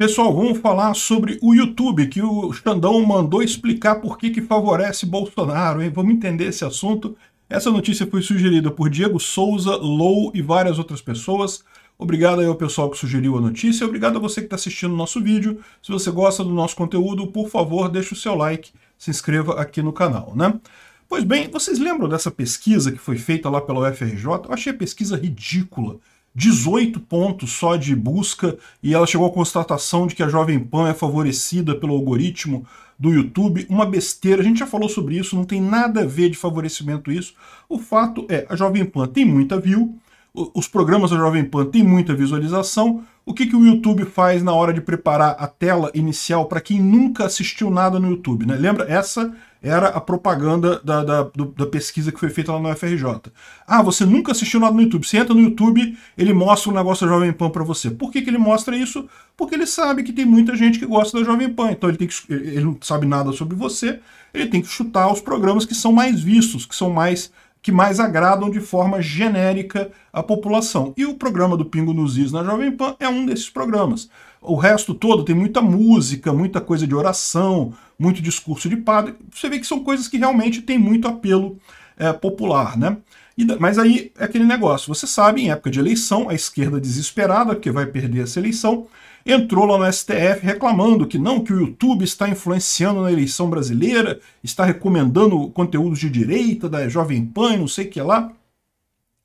Pessoal, vamos falar sobre o YouTube, que o Xandão mandou explicar por que, que favorece Bolsonaro. Hein? Vamos entender esse assunto. Essa notícia foi sugerida por Diego Souza, Lou e várias outras pessoas. Obrigado aí ao pessoal que sugeriu a notícia. Obrigado a você que está assistindo o nosso vídeo. Se você gosta do nosso conteúdo, por favor, deixe o seu like, se inscreva aqui no canal, né? Pois bem, vocês lembram dessa pesquisa que foi feita lá pela UFRJ? Eu achei a pesquisa ridícula 18 pontos só de busca e ela chegou à constatação de que a Jovem Pan é favorecida pelo algoritmo do YouTube. Uma besteira, a gente já falou sobre isso, não tem nada a ver de favorecimento isso. O fato é, a Jovem Pan tem muita view, os programas da Jovem Pan têm muita visualização. O que, que o YouTube faz na hora de preparar a tela inicial para quem nunca assistiu nada no YouTube? Né? Lembra? Essa era a propaganda da, da, da, pesquisa que foi feita lá no FRJ. Ah, você nunca assistiu nada no YouTube. Você entra no YouTube, ele mostra um negócio da Jovem Pan para você. Por que, que ele mostra isso? Porque ele sabe que tem muita gente que gosta da Jovem Pan. Então ele, tem que, ele não sabe nada sobre você, ele tem que chutar os programas que são mais vistos, que são mais que mais agradam de forma genérica a população. E o programa do Pingo nos Is na Jovem Pan é um desses programas. O resto todo tem muita música, muita coisa de oração, muito discurso de padre. Você vê que são coisas que realmente têm muito apelo é, popular, né? mas aí é aquele negócio, você sabe, em época de eleição, a esquerda desesperada, porque vai perder essa eleição, entrou lá no STF reclamando que não, que o YouTube está influenciando na eleição brasileira, está recomendando conteúdos de direita, da Jovem Pan, não sei o que lá.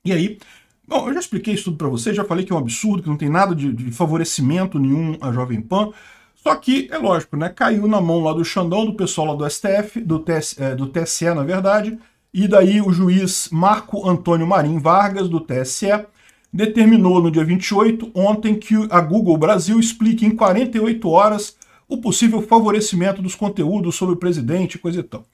E aí, bom, eu já expliquei isso tudo para vocês, já falei que é um absurdo, que não tem nada de, de favorecimento nenhum à Jovem Pan, só que, é lógico, né, caiu na mão lá do Xandão, do pessoal lá do STF, do, TS, é, do TSE, na verdade, e daí o juiz Marco Antônio Marim Vargas, do TSE, determinou no dia 28, ontem, que a Google Brasil explique em 48 horas o possível favorecimento dos conteúdos sobre o presidente, coisa e tal.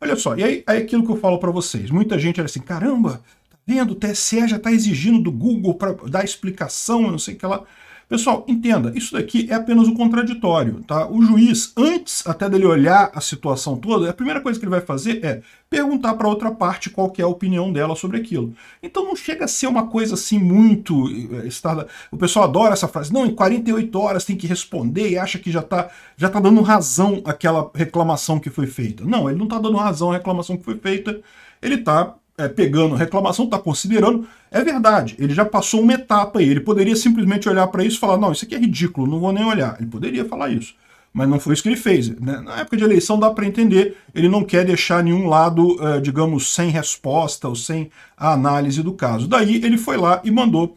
Olha só, e aí é aquilo que eu falo para vocês. Muita gente era assim, caramba, tá vendo? O TSE já está exigindo do Google para dar explicação, não sei o que lá. Ela... Pessoal, entenda, isso daqui é apenas o um contraditório, tá? O juiz, antes até dele olhar a situação toda, a primeira coisa que ele vai fazer é perguntar para outra parte qual que é a opinião dela sobre aquilo. Então não chega a ser uma coisa assim muito... Eh, o pessoal adora essa frase, não, em 48 horas tem que responder e acha que já está já tá dando razão àquela reclamação que foi feita. Não, ele não está dando razão à reclamação que foi feita, ele está é, pegando reclamação, está considerando, é verdade. Ele já passou uma etapa aí. Ele poderia simplesmente olhar para isso e falar: não, isso aqui é ridículo, não vou nem olhar. Ele poderia falar isso. Mas não foi isso que ele fez. Né? Na época de eleição dá para entender, ele não quer deixar nenhum lado, é, digamos, sem resposta ou sem a análise do caso. Daí ele foi lá e mandou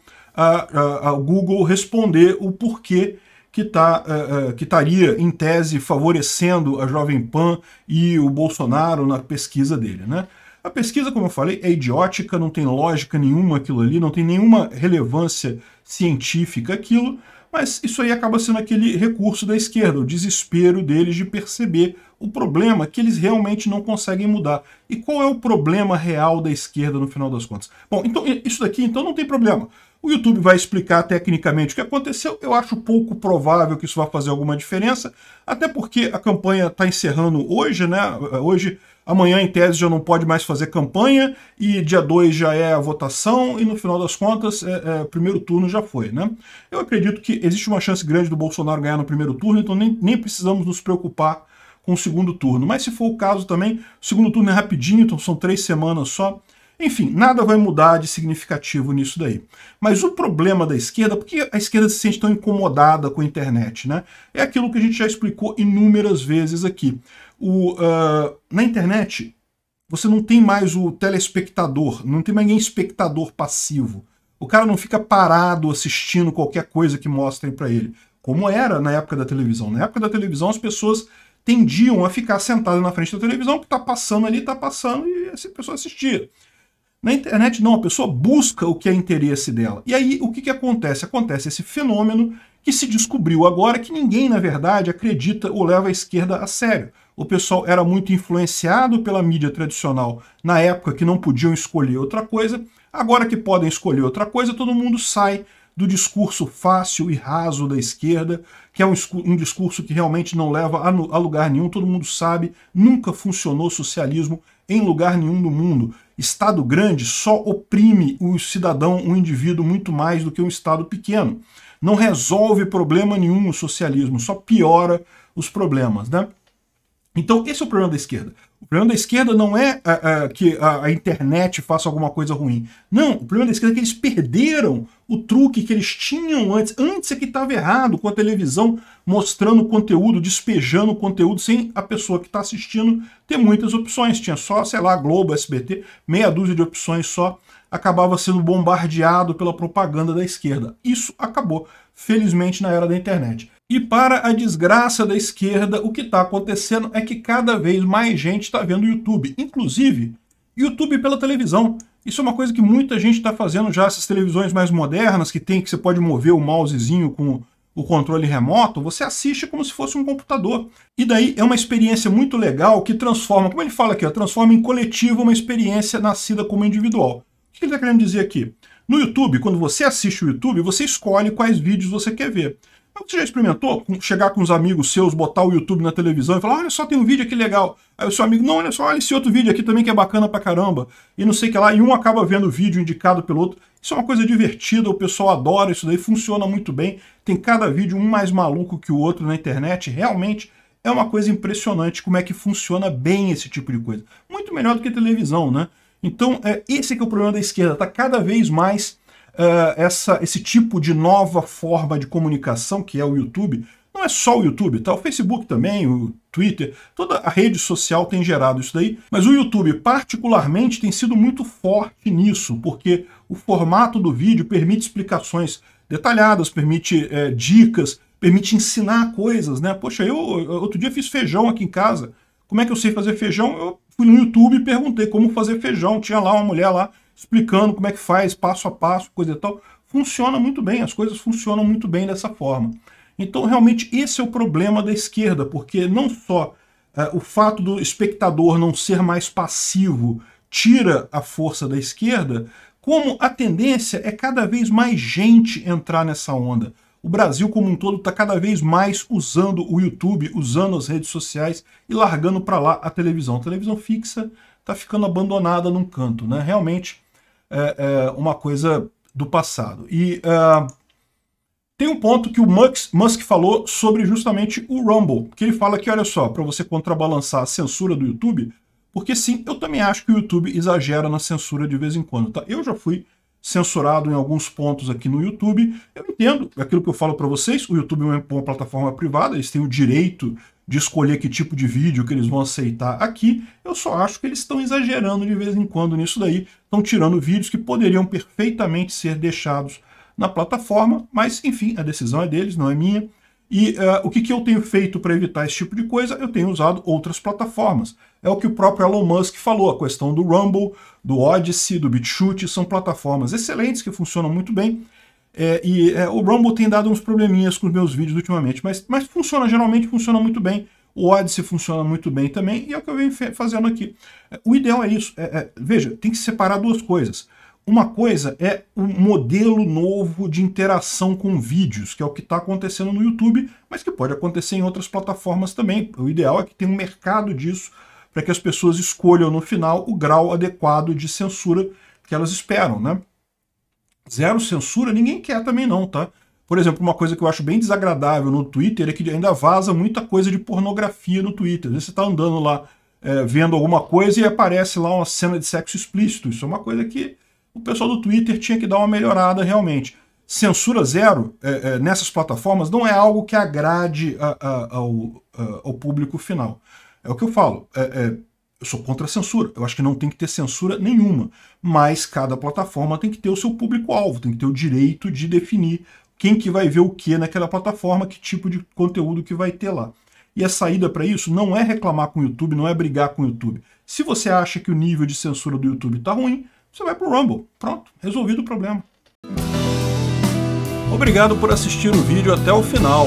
o Google responder o porquê que tá, uh, uh, estaria, em tese, favorecendo a Jovem Pan e o Bolsonaro na pesquisa dele. Né? A pesquisa, como eu falei, é idiótica, não tem lógica nenhuma aquilo ali, não tem nenhuma relevância científica aquilo, mas isso aí acaba sendo aquele recurso da esquerda, o desespero deles de perceber o problema é que eles realmente não conseguem mudar. E qual é o problema real da esquerda no final das contas? Bom, então isso daqui então não tem problema. O YouTube vai explicar tecnicamente o que aconteceu. Eu acho pouco provável que isso vá fazer alguma diferença, até porque a campanha está encerrando hoje, né? Hoje, amanhã, em tese, já não pode mais fazer campanha, e dia 2 já é a votação, e no final das contas, é, é, primeiro turno já foi, né? Eu acredito que existe uma chance grande do Bolsonaro ganhar no primeiro turno, então nem, nem precisamos nos preocupar com o segundo turno. Mas se for o caso também, o segundo turno é rapidinho, então são três semanas só. Enfim, nada vai mudar de significativo nisso daí. Mas o problema da esquerda, porque a esquerda se sente tão incomodada com a internet, né? É aquilo que a gente já explicou inúmeras vezes aqui. O, uh, na internet, você não tem mais o telespectador, não tem mais ninguém espectador passivo. O cara não fica parado assistindo qualquer coisa que mostrem para ele, como era na época da televisão. Na época da televisão, as pessoas tendiam a ficar sentados na frente da televisão, que está passando ali, está passando, e essa pessoa assistia. Na internet, não, a pessoa busca o que é interesse dela. E aí, o que, que acontece? Acontece esse fenômeno que se descobriu agora que ninguém, na verdade, acredita ou leva a esquerda a sério. O pessoal era muito influenciado pela mídia tradicional na época que não podiam escolher outra coisa. Agora que podem escolher outra coisa, todo mundo sai do discurso fácil e raso da esquerda, que é um, um discurso que realmente não leva a, a lugar nenhum, todo mundo sabe, nunca funcionou socialismo em lugar nenhum do mundo. Estado grande só oprime o cidadão, o indivíduo, muito mais do que um Estado pequeno. Não resolve problema nenhum o socialismo, só piora os problemas. Né? Então, esse é o problema da esquerda. O problema da esquerda não é, é, é que a, a, internet faça alguma coisa ruim. Não, o problema da esquerda é que eles perderam o truque que eles tinham antes. Antes é que estava errado com a televisão mostrando conteúdo, despejando conteúdo, sem a pessoa que está assistindo ter muitas opções. Tinha só, sei lá, Globo, SBT, meia dúzia de opções só. Acabava sendo bombardeado pela propaganda da esquerda. Isso acabou, felizmente, na era da internet. E para a desgraça da esquerda, o que está acontecendo é que cada vez mais gente está vendo YouTube, inclusive YouTube pela televisão. Isso é uma coisa que muita gente está fazendo já, essas televisões mais modernas, que tem que você pode mover o mousezinho com o controle remoto, você assiste como se fosse um computador. E daí é uma experiência muito legal que transforma, como ele fala aqui, ó, transforma em coletivo uma experiência nascida como individual. O que ele está querendo dizer aqui? No YouTube, quando você assiste o YouTube, você escolhe quais vídeos você quer ver. Você já experimentou chegar com os amigos seus, botar o YouTube na televisão e falar: olha só, tem um vídeo aqui legal. Aí o seu amigo, não, olha só, olha esse outro vídeo aqui também que é bacana pra caramba. E não sei o que lá, e um acaba vendo o vídeo indicado pelo outro. Isso é uma coisa divertida, o pessoal adora isso daí, funciona muito bem. Tem cada vídeo um mais maluco que o outro na internet. Realmente é uma coisa impressionante como é que funciona bem esse tipo de coisa. Muito melhor do que televisão, né? Então, é, esse que é o problema da esquerda, tá cada vez mais uh, essa, esse tipo de nova forma de comunicação que é o YouTube, não é só o YouTube, tá? O Facebook também, o Twitter, toda a rede social tem gerado isso daí, mas o YouTube particularmente tem sido muito forte nisso, porque o formato do vídeo permite explicações detalhadas, permite é, dicas, permite ensinar coisas, né? Poxa, eu outro dia fiz feijão aqui em casa. Como é que eu sei fazer feijão? Eu fui no YouTube e perguntei como fazer feijão. Tinha lá uma mulher lá explicando como é que faz, passo a passo, coisa e tal. Funciona muito bem, as coisas funcionam muito bem dessa forma. Então, realmente, esse é o problema da esquerda, porque não só é, o fato do espectador não ser mais passivo tira a força da esquerda, como a tendência é cada vez mais gente entrar nessa onda. O Brasil como um todo está cada vez mais usando o YouTube, usando as redes sociais e largando para lá a televisão. A televisão fixa está ficando abandonada num canto, né? Realmente é, é uma coisa do passado. E é, tem um ponto que o Musk, Musk falou sobre justamente o Rumble, que ele fala que, olha só, para você contrabalançar a censura do YouTube, porque sim, eu também acho que o YouTube exagera na censura de vez em quando, tá? Eu já fui censurado em alguns pontos aqui no YouTube. Eu entendo é aquilo que eu falo para vocês, o YouTube é uma plataforma privada, eles têm o direito de escolher que tipo de vídeo que eles vão aceitar aqui, eu só acho que eles estão exagerando de vez em quando nisso daí, estão tirando vídeos que poderiam perfeitamente ser deixados na plataforma, mas enfim, a decisão é deles, não é minha. E uh, o que, que eu tenho feito para evitar esse tipo de coisa? Eu tenho usado outras plataformas. É o que o próprio Elon Musk falou, a questão do Rumble, do Odyssey, do BitChute, são plataformas excelentes que funcionam muito bem, é, e é, o Rumble tem dado uns probleminhas com os meus vídeos ultimamente, mas, mas funciona, geralmente funciona muito bem. O Odyssey funciona muito bem também, e é o que eu venho fazendo aqui. É, o ideal é isso. É, é, veja, tem que separar duas coisas. Uma coisa é o modelo novo de interação com vídeos, que é o que está acontecendo no YouTube, mas que pode acontecer em outras plataformas também. O ideal é que tenha um mercado disso para que as pessoas escolham no final o grau adequado de censura que elas esperam, né? zero censura, ninguém quer também não, tá? Por exemplo, uma coisa que eu acho bem desagradável no Twitter é que ainda vaza muita coisa de pornografia no Twitter. Às vezes você está andando lá é, vendo alguma coisa e aparece lá uma cena de sexo explícito. Isso é uma coisa que o pessoal do Twitter tinha que dar uma melhorada realmente. Censura zero é, é, nessas plataformas não é algo que agrade a, a, ao, a, ao público final. É o que eu falo. É, é eu sou contra a censura. Eu acho que não tem que ter censura nenhuma. Mas cada plataforma tem que ter o seu público-alvo, tem que ter o direito de definir quem que vai ver o que naquela plataforma, que tipo de conteúdo que vai ter lá. E a saída para isso não é reclamar com o YouTube, não é brigar com o YouTube. Se você acha que o nível de censura do YouTube está ruim, você vai para o Rumble. Pronto, resolvido o problema. Obrigado por assistir o vídeo até o final.